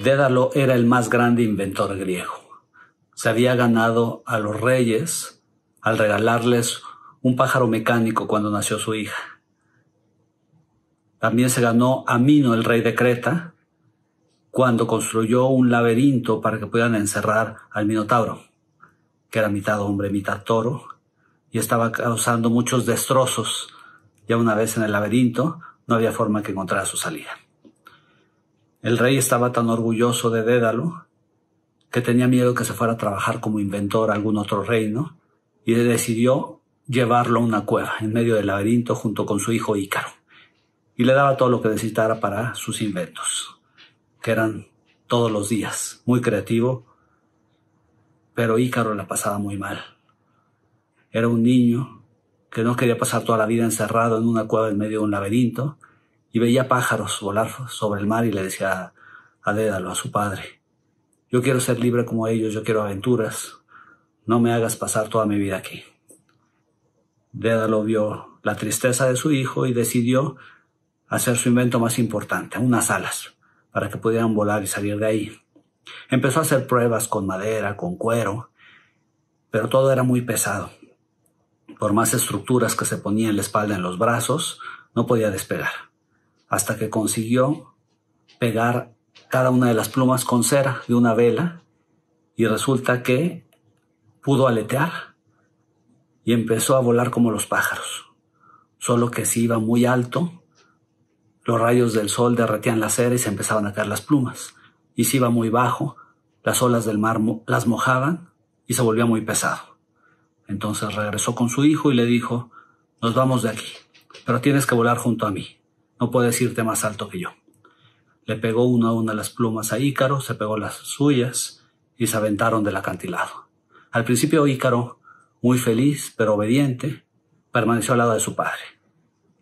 Dédalo era el más grande inventor griego. Se había ganado a los reyes al regalarles un pájaro mecánico cuando nació su hija. También se ganó a Mino, el rey de Creta, cuando construyó un laberinto para que pudieran encerrar al Minotauro, que era mitad hombre, mitad toro, y estaba causando muchos destrozos. Ya una vez en el laberinto, no había forma que encontrara su salida. El rey estaba tan orgulloso de Dédalo que tenía miedo que se fuera a trabajar como inventor a algún otro reino y decidió llevarlo a una cueva en medio del laberinto junto con su hijo Ícaro y le daba todo lo que necesitara para sus inventos, que eran todos los días, muy creativo, pero Ícaro la pasaba muy mal. Era un niño que no quería pasar toda la vida encerrado en una cueva en medio de un laberinto y veía pájaros volar sobre el mar y le decía a Dédalo, a su padre, yo quiero ser libre como ellos, yo quiero aventuras, no me hagas pasar toda mi vida aquí. Dédalo vio la tristeza de su hijo y decidió hacer su invento más importante, unas alas, para que pudieran volar y salir de ahí. Empezó a hacer pruebas con madera, con cuero, pero todo era muy pesado. Por más estructuras que se ponía en la espalda, en los brazos, no podía despegar hasta que consiguió pegar cada una de las plumas con cera de una vela y resulta que pudo aletear y empezó a volar como los pájaros, solo que si iba muy alto, los rayos del sol derretían la cera y se empezaban a caer las plumas, y si iba muy bajo, las olas del mar las mojaban y se volvía muy pesado. Entonces regresó con su hijo y le dijo, nos vamos de aquí, pero tienes que volar junto a mí. No puedes irte más alto que yo. Le pegó uno a una las plumas a Ícaro, se pegó las suyas y se aventaron del acantilado. Al principio Ícaro, muy feliz pero obediente, permaneció al lado de su padre.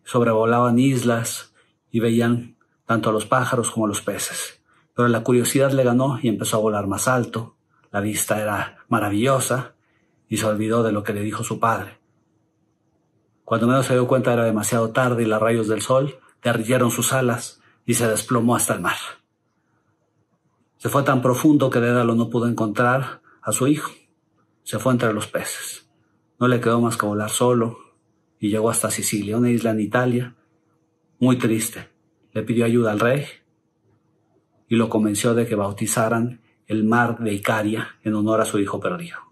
Sobrevolaban islas y veían tanto a los pájaros como a los peces. Pero la curiosidad le ganó y empezó a volar más alto. La vista era maravillosa y se olvidó de lo que le dijo su padre. Cuando menos se dio cuenta era demasiado tarde y las rayos del sol Derrillaron sus alas y se desplomó hasta el mar. Se fue tan profundo que Dédalo no pudo encontrar a su hijo. Se fue entre los peces. No le quedó más que volar solo y llegó hasta Sicilia, una isla en Italia, muy triste. Le pidió ayuda al rey y lo convenció de que bautizaran el mar de Icaria en honor a su hijo perdido.